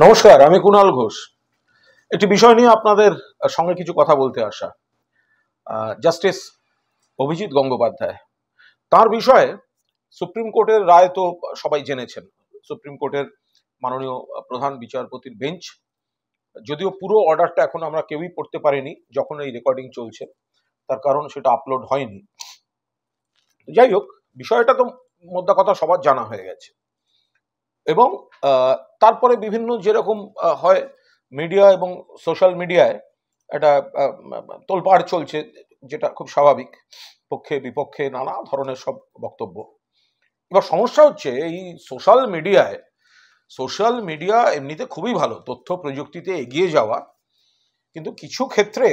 নমস্কার আমি কুণাল ঘোষ একটি বিষয় নিয়ে আপনাদের সঙ্গে কিছু কথা বলতে আসা জাস্টিস অভিজিৎ গঙ্গোপাধ্যায় তার বিষয়ে সুপ্রিম কোর্টের রায় তো সবাই জেনেছেন সুপ্রিম কোর্টের মাননীয় প্রধান বিচারপতির বেঞ্চ যদিও পুরো অর্ডারটা এখন আমরা কেউই পড়তে পারিনি যখন এই রেকর্ডিং চলছে তার কারণ সেটা আপলোড হয়নি যাই হোক বিষয়টা তো মোদ্দা কথা সবার জানা হয়ে গেছে এবং তারপরে বিভিন্ন যেরকম হয় মিডিয়া এবং সোশ্যাল মিডিয়ায় একটা তোলপাড় চলছে যেটা খুব স্বাভাবিক পক্ষে বিপক্ষে নানা ধরনের সব বক্তব্য এবার সমস্যা হচ্ছে এই সোশ্যাল মিডিয়ায় সোশ্যাল মিডিয়া এমনিতে খুবই ভালো তথ্য প্রযুক্তিতে এগিয়ে যাওয়া কিন্তু কিছু ক্ষেত্রে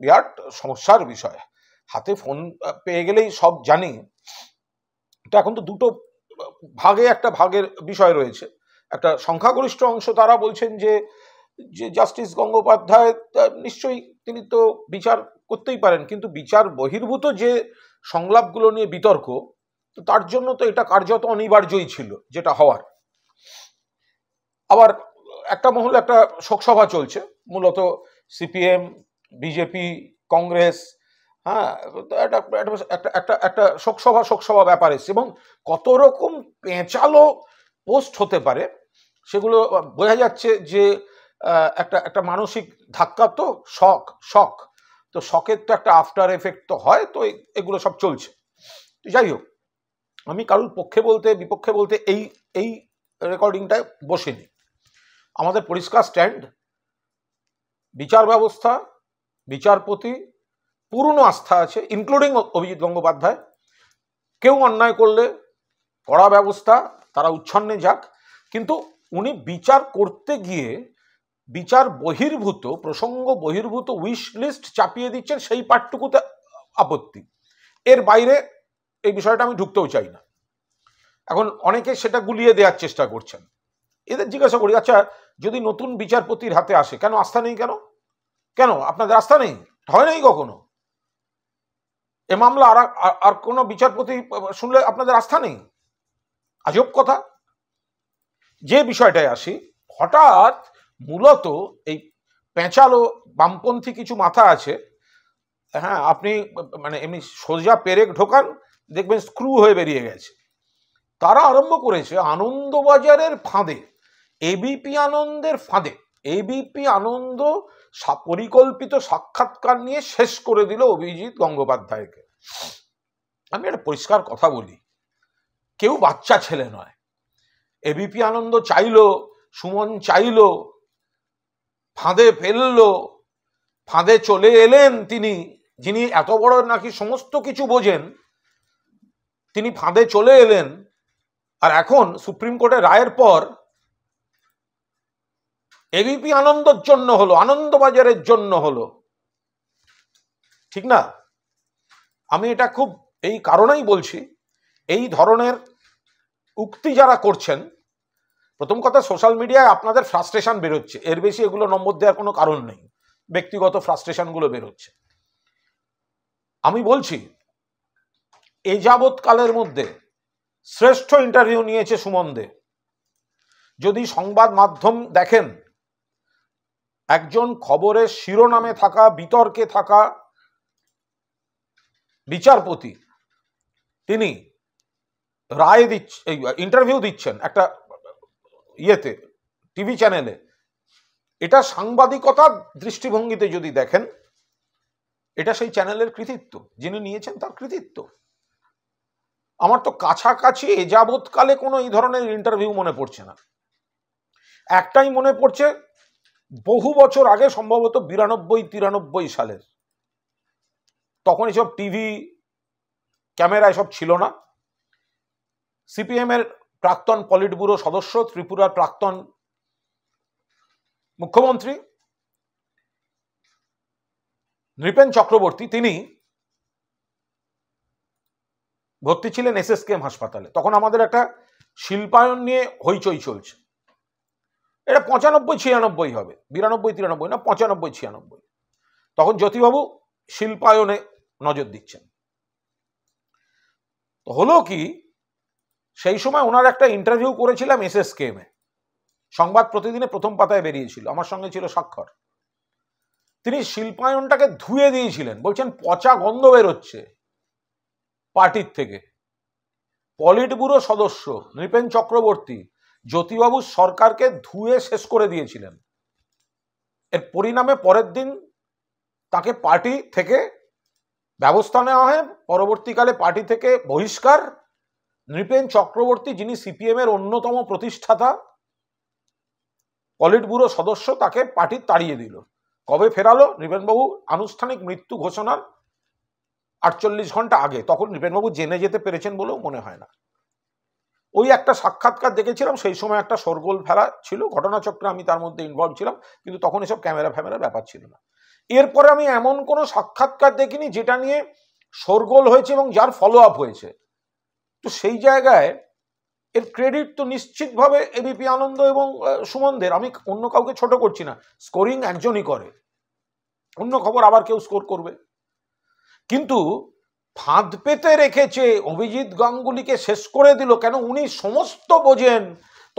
বিরাট সমস্যার বিষয় হাতে ফোন পেয়ে গেলেই সব জানি তো এখন তো দুটো ভাগে একটা ভাগের বিষয় রয়েছে একটা সংখ্যাগরিষ্ঠ অংশ তারা বলছেন যে যে জাস্টিস গঙ্গোপাধ্যায় নিশ্চয়ই তিনি তো বিচার করতেই পারেন কিন্তু বিচার বহির্ভূত যে সংলাপগুলো নিয়ে বিতর্ক তো তার জন্য তো এটা কার্যত অনিবার্যই ছিল যেটা হওয়ার আবার একটা মহল একটা শোকসভা চলছে মূলত সিপিএম বিজেপি কংগ্রেস হ্যাঁ একটা একটা একটা একটা শোকসভা শোকসভা ব্যাপার এসছে এবং কত রকম পেঁচালো পোস্ট হতে পারে সেগুলো বোঝা যাচ্ছে যে একটা একটা মানসিক ধাক্কা তো শখ শখ তো শখের তো একটা আফটার এফেক্ট তো হয় তো এগুলো সব চলছে যাই হোক আমি কারুর পক্ষে বলতে বিপক্ষে বলতে এই এই রেকর্ডিংটায় বসিনি আমাদের পরিষ্কার স্ট্যান্ড বিচার ব্যবস্থা বিচারপতি পুরনো আস্থা আছে ইনক্লুডিং অভিজিৎ গঙ্গোপাধ্যায় কেউ অন্যায় করলে কড়া ব্যবস্থা তারা উচ্ছন্নে যাক কিন্তু উনি বিচার করতে গিয়ে বিচার বহির্ভূত প্রসঙ্গ বহির্ভূত উইশ লিস্ট চাপিয়ে দিচ্ছেন সেই পাঠটুকুতে আপত্তি এর বাইরে এই বিষয়টা আমি ঢুকতেও চাই না এখন অনেকে সেটা গুলিয়ে দেওয়ার চেষ্টা করছেন এদের জিজ্ঞাসা করি আচ্ছা যদি নতুন বিচারপতির হাতে আসে কেন আস্থা নেই কেন কেন আপনাদের আস্থা নেই হয় নাই কখনো এ মামলা আর আর কোনো বিচারপতি শুনলে আপনাদের আস্থা নেই আজব কথা যে বিষয়টায় আসি হঠাৎ মূলত এই পেঁচালো বামপন্থী কিছু মাথা আছে হ্যাঁ আপনি মানে এমনি সোজা পেরেক ঢোকান দেখবেন স্ক্রু হয়ে বেরিয়ে গেছে তারা আরম্ভ করেছে আনন্দবাজারের ফাঁদে এবিপি আনন্দের ফাঁদে এবিপি আনন্দ পরিকল্পিত সাক্ষাৎকার নিয়ে শেষ করে দিল অভিজিৎ গঙ্গোপাধ্যায়কে আমি একটা পরিষ্কার কথা বলি কেউ বাচ্চা ছেলে নয় এবিপি আনন্দ চাইল সুমন চাইল ফাঁদে ফেলল ফাঁদে চলে এলেন তিনি যিনি এত বড় নাকি সমস্ত কিছু বোঝেন তিনি ফাঁদে চলে এলেন আর এখন সুপ্রিম কোর্টের রায়ের পর এবিপি আনন্দর জন্য হলো আনন্দবাজারের জন্য হলো ঠিক না আমি এটা খুব এই কারণেই বলছি এই ধরনের উক্তি যারা করছেন প্রথম কথা সোশ্যাল মিডিয়ায় আপনাদের ফ্রাস্ট্রেশন বেরোচ্ছে এর বেশি এগুলো নম্বর দেওয়ার কোনো কারণ নেই ব্যক্তিগত ফ্রাস্ট্রেশনগুলো বেরোচ্ছে আমি বলছি এ যাবৎকালের মধ্যে শ্রেষ্ঠ ইন্টারভিউ নিয়েছে সুমন দে যদি সংবাদ মাধ্যম দেখেন একজন খবরের শিরোনামে থাকা বিতর্কে থাকা বিচারপতি তিনি রায় দিচ্ছে ইন্টারভিউ দিচ্ছেন একটা ইয়েতে টিভি চ্যানেলে এটা সাংবাদিকতার দৃষ্টিভঙ্গিতে যদি দেখেন এটা সেই চ্যানেলের কৃতিত্ব যিনি নিয়েছেন তার কৃতিত্ব আমার তো কাছাকাছি এ যাবৎকালে কোনো এই ধরনের ইন্টারভিউ মনে পড়ছে না একটাই মনে পড়ছে বহু বছর আগে সম্ভবত বিরানব্বই তিরানব্বই সালের তখন এসব টিভি ক্যামেরা এসব ছিল না সিপিএমের প্রাক্তন পলিট ব্যুরো সদস্য ত্রিপুরার প্রাক্তন মুখ্যমন্ত্রী নৃপেন চক্রবর্তী তিনি ভর্তি ছিলেন এস এস কেম হাসপাতালে তখন আমাদের একটা শিল্পায়ন নিয়ে হইচই চলছে এটা পঁচানব্বই ছিয়ানব্বই হবে বিরানব্বই তিরানব্বই না পঁচানব্বই ছিয়ানব্বই তখন জ্যোতিবাবু শিল্পায়নে নজর দিচ্ছেন তো হলো কি সেই সময় ওনার একটা ইন্টারভিউ করেছিলাম এস এস কেমে সংবাদ প্রতিদিনে প্রথম পাতায় বেরিয়েছিল আমার সঙ্গে ছিল স্বাক্ষর তিনি শিল্পায়নটাকে ধুয়ে দিয়েছিলেন বলছেন পচা গন্ধ বেরোচ্ছে পার্টির থেকে পলিট ব্যুরো সদস্য নৃপেন চক্রবর্তী জ্যোতিবাবু সরকারকে ধুয়ে শেষ করে দিয়েছিলেন এর পরিণামে পরের দিন তাকে পার্টি থেকে ব্যবস্থা নেওয়া হয় পরবর্তীকালে পার্টি থেকে বহিষ্কার নৃপেন চক্রবর্তী যিনি সিপিএমের অন্যতম প্রতিষ্ঠাতা পলিট ব্যুরো সদস্য তাকে পার্টি তাড়িয়ে দিল কবে ফেরালো নৃপেনবাবু আনুষ্ঠানিক মৃত্যু ঘোষণার আটচল্লিশ ঘন্টা আগে তখন নৃপেনবাবু জেনে যেতে পেরেছেন বলেও মনে হয় না ওই একটা সাক্ষাৎকার দেখেছিলাম সেই সময় একটা সরগোল ফেলা ছিল ঘটনাচক্রে আমি তার মধ্যে ইনভলভ ছিলাম কিন্তু তখন এসব ক্যামেরা ফ্যামেরা ব্যাপার ছিল না এরপরে আমি এমন কোনো সাক্ষাৎকার দেখিনি যেটা নিয়ে সরগোল হয়েছে এবং যার ফলো আপ হয়েছে তো সেই জায়গায় এর ক্রেডিট তো নিশ্চিতভাবে এবিপি আনন্দ এবং সুমনদের আমি অন্য কাউকে ছোট করছি না স্কোরিং একজনই করে অন্য খবর আবার কেউ স্কোর করবে কিন্তু ফাঁদ পেতে রেখেছে অভিজিৎ গাঙ্গুলিকে শেষ করে দিল কেন উনি সমস্ত বোঝেন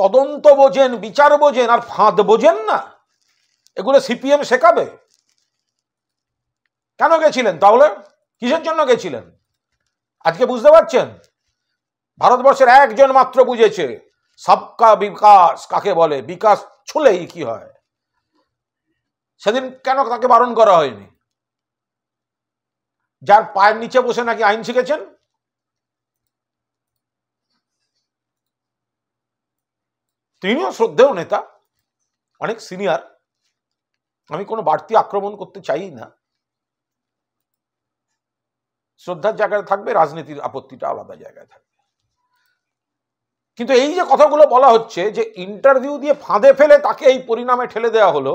তদন্ত বোঝেন বিচার বোঝেন আর ফাঁদ বোঝেন না এগুলো সিপিএম শেখাবে কেন গেছিলেন তাহলে কিসের জন্য গেছিলেন আজকে বুঝতে পারছেন ভারতবর্ষের একজন মাত্র বুঝেছে সবকা বিকাশ কাকে বলে বিকাশ ছুলেই কি হয় সেদিন কেন তাকে বারণ করা হয়নি যার পায়ের নিচে বসে নাকি আইন শিখেছেন তিনিও শ্রদ্ধেয় নেতা অনেক সিনিয়র আমি কোনো বাড়তি আক্রমণ করতে চাই না শ্রদ্ধার জায়গায় থাকবে রাজনীতির আপত্তিটা আলাদা জায়গায় থাকবে কিন্তু এই যে কথাগুলো বলা হচ্ছে যে ইন্টারভিউ দিয়ে ফাঁদে ফেলে তাকে এই পরিণামে ঠেলে দেওয়া হলো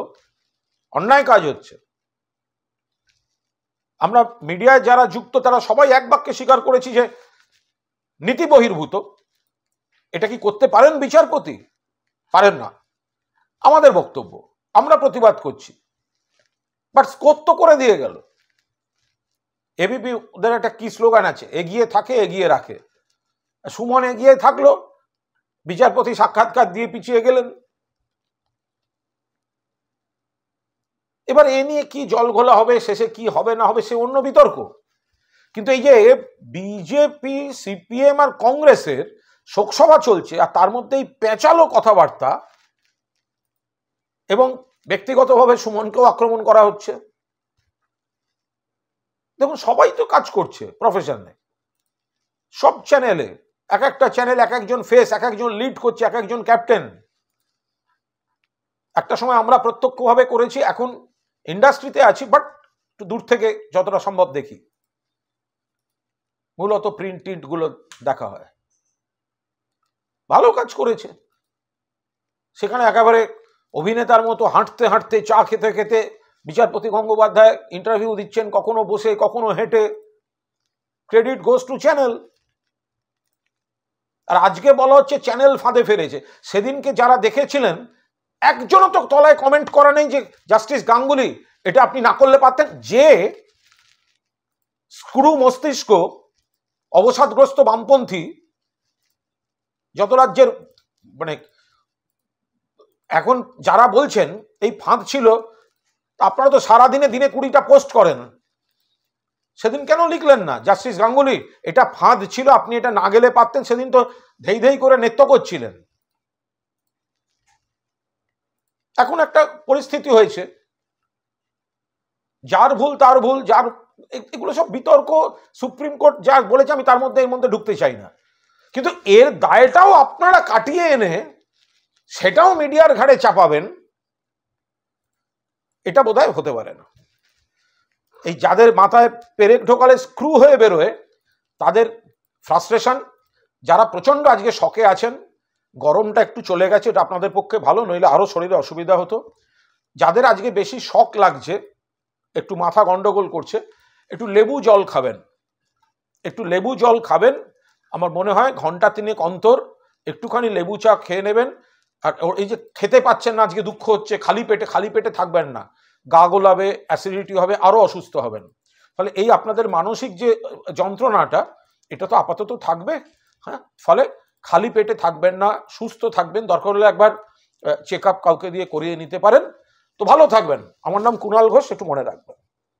অন্যায় কাজ হচ্ছে আমরা মিডিয়ায় যারা যুক্ত তারা সবাই এক বাক্যে স্বীকার করেছি যে নীতি বহির্ভূত এটা কি করতে পারেন বিচারপতি পারেন না আমাদের বক্তব্য আমরা প্রতিবাদ করছি বাট স্কোপ তো করে দিয়ে গেল এবিপি ওদের একটা কি স্লোগান আছে এগিয়ে থাকে এগিয়ে রাখে সুমন এগিয়ে থাকলো বিচারপতি সাক্ষাৎকার দিয়ে পিছিয়ে গেলেন এবার এ নিয়ে কি জলঘোলা হবে শেষে কি হবে না হবে সে অন্য বিতর্ক কিন্তু এই যে বিজেপি সিপিএম আর কংগ্রেসের শোকসভা চলছে আর তার মধ্যে এই পেঁচালো কথাবার্তা এবং ব্যক্তিগতভাবে সুমনকেও আক্রমণ করা হচ্ছে দেখুন সবাই তো কাজ করছে প্রফেশনে সব চ্যানেলে এক একটা চ্যানেল এক একজন ফেস এক একজন লিড করছে এক একজন ক্যাপ্টেন একটা সময় আমরা প্রত্যক্ষভাবে করেছি এখন ইন্ডাস্ট্রিতে আছি বাট একটু দূর থেকে যতটা সম্ভব দেখি মূলত প্রিন্ট টিন্টগুলো দেখা হয় ভালো কাজ করেছে সেখানে একেবারে অভিনেতার মতো হাঁটতে হাঁটতে চা খেতে খেতে বিচারপতি গঙ্গোপাধ্যায় ইন্টারভিউ দিচ্ছেন কখনো বসে কখনো হেঁটে ক্রেডিট গোস টু চ্যানেল আর আজকে বলা হচ্ছে চ্যানেল ফাঁদে ফেলেছে সেদিনকে যারা দেখেছিলেন একজনও তো তলায় কমেন্ট করা নেই যে জাস্টিস গাঙ্গুলি এটা আপনি না করলে পারতেন যে স্ক্রু মস্তিষ্ক অবসাদগ্রস্ত বামপন্থী যত রাজ্যের মানে এখন যারা বলছেন এই ফাঁদ ছিল আপনারা তো সারাদিনে দিনে কুড়িটা পোস্ট করেন সেদিন কেন লিখলেন না জাস্টিস গাঙ্গুলি এটা ফাঁদ ছিল আপনি এটা না গেলে পারতেন সেদিন তো ধেই ধেই করে নেত্য করছিলেন এখন একটা পরিস্থিতি হয়েছে যার ভুল তার ভুল যার এগুলো সব বিতর্ক সুপ্রিম কোর্ট যা বলেছে আমি তার মধ্যে এর মধ্যে ঢুকতে চাই না কিন্তু এর দায়টাও আপনারা কাটিয়ে এনে সেটাও মিডিয়ার ঘাড়ে চাপাবেন এটা বোধহয় হতে পারে না এই যাদের মাথায় পেরেক ঢোকালে স্ক্রু হয়ে বেরোয় তাদের ফ্রাস্ট্রেশন যারা প্রচণ্ড আজকে শখে আছেন গরমটা একটু চলে গেছে এটা আপনাদের পক্ষে ভালো নইলে আরও শরীরে অসুবিধা হতো যাদের আজকে বেশি শখ লাগছে একটু মাথা গন্ডগোল করছে একটু লেবু জল খাবেন একটু লেবু জল খাবেন আমার মনে হয় ঘন্টা তিনেক অন্তর একটুখানি লেবু চা খেয়ে নেবেন আর এই যে খেতে পাচ্ছেন না আজকে দুঃখ হচ্ছে খালি পেটে খালি পেটে থাকবেন না গা গোলাবে অ্যাসিডিটি হবে আরও অসুস্থ হবেন ফলে এই আপনাদের মানসিক যে যন্ত্রণাটা এটা তো আপাতত থাকবে হ্যাঁ ফলে খালি পেটে থাকবেন না সুস্থ থাকবেন দরকার হলে একবার চেক আপ কাউকে দিয়ে করিয়ে নিতে পারেন তো ভালো থাকবেন আমার নাম কুণাল ঘোষ একটু মনে রাখবেন